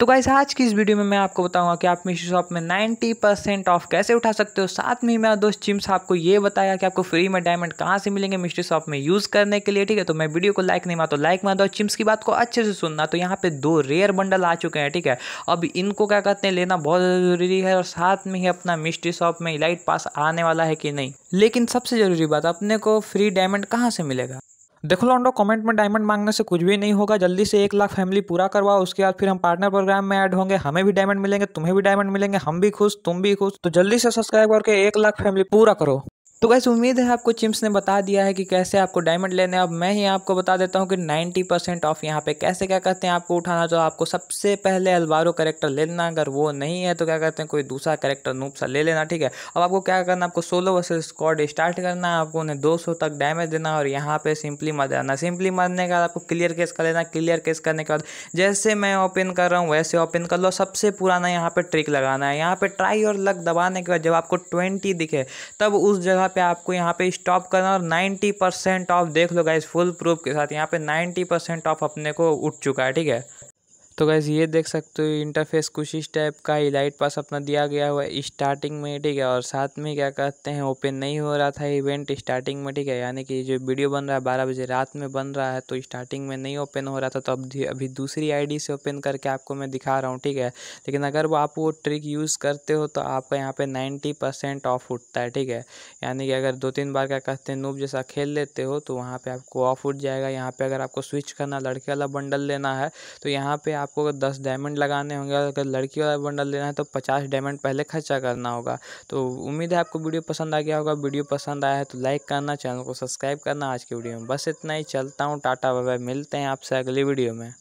तो गाइस आज की इस वीडियो में मैं आपको बताऊंगा कि आप मीशो शॉप में 90 परसेंट ऑफ कैसे उठा सकते हो साथ में ही मेरा दोस्त चिम्स आपको ये बताया कि आपको फ्री में डायमंड कहाँ से मिलेंगे मिस्ट्री शॉप में यूज़ करने के लिए ठीक है तो मैं वीडियो को लाइक नहीं मारा तो लाइक मार दो चिम्स की बात को अच्छे से सुनना तो यहाँ पे दो रेयर बंडल आ चुके हैं ठीक है अब इनको क्या कहते हैं लेना बहुत ज़रूरी है और साथ में ही अपना मिस्ट्री शॉप में इलाइट पास आने वाला है कि नहीं लेकिन सबसे ज़रूरी बात अपने को फ्री डायमंड कहाँ से मिलेगा देखो लॉन्डो कमेंट में डायमंड मांगने से कुछ भी नहीं होगा जल्दी से एक लाख फैमिली पूरा करवाओ उसके बाद फिर हम पार्टनर प्रोग्राम में ऐड होंगे हमें भी डायमंड मिलेंगे तुम्हें भी डायमंड मिलेंगे हम भी खुश तुम भी खुश तो जल्दी से सब्सक्राइब करके एक लाख फैमिली पूरा करो तो गैस उम्मीद है आपको चिम्स ने बता दिया है कि कैसे आपको डायमंड लेने अब मैं ही आपको बता देता हूँ कि 90 परसेंट ऑफ यहाँ पे कैसे क्या करते हैं आपको उठाना तो आपको सबसे पहले अलवारो करेक्टर ले लेना अगर वो नहीं है तो क्या करते हैं कोई दूसरा करेक्टर नूप सा ले लेना ठीक है अब आपको क्या करना आपको सोलो वर्सेज स्कॉड स्टार्ट करना है आपको उन्हें दो तक डैमेज देना और यहाँ पर सिंपली मर जाना सिंपली मरने के बाद आपको क्लियर केस कर लेना क्लियर केस करने के बाद जैसे मैं ओपन कर रहा हूँ वैसे ओपन कर लो सबसे पुराना यहाँ पर ट्रिक लगाना है यहाँ पर ट्राई और लक दबाने के बाद जब आपको ट्वेंटी दिखे तब उस जगह पे आपको यहाँ पे स्टॉप करना और 90 परसेंट ऑफ देख लो गाइस फुल प्रूफ के साथ यहाँ पे 90 परसेंट ऑफ अपने को उठ चुका है ठीक है तो गैस ये देख सकते हो इंटरफेस कुछ इस टाइप का ही लाइट पास अपना दिया गया हुआ है स्टार्टिंग में ठीक है और साथ में क्या कहते हैं ओपन नहीं हो रहा था इवेंट स्टार्टिंग में ठीक है यानी कि जो वीडियो बन रहा है बारह बजे रात में बन रहा है तो स्टार्टिंग में नहीं ओपन हो रहा था तो अब अभी दूसरी आई से ओपन करके आपको मैं दिखा रहा हूँ ठीक है लेकिन अगर वो आप वो ट्रिक यूज़ करते हो तो आपका यहाँ पर नाइन्टी ऑफ उठता है ठीक है यानी कि अगर दो तीन बार क्या कहते हैं नूब जैसा खेल लेते हो तो वहाँ पर आपको ऑफ उठ जाएगा यहाँ पर अगर आपको स्विच करना लड़के वाला बंडल लेना है तो यहाँ पर आप आपको अगर दस डायमंड लगाने होंगे अगर लड़की वाला बंडल लेना है तो पचास डायमंड पहले खर्चा करना होगा तो उम्मीद है आपको वीडियो पसंद आ गया होगा वीडियो पसंद आया है तो लाइक करना चैनल को सब्सक्राइब करना आज की वीडियो में बस इतना ही चलता हूँ टाटा बाय मिलते हैं आपसे अगली वीडियो में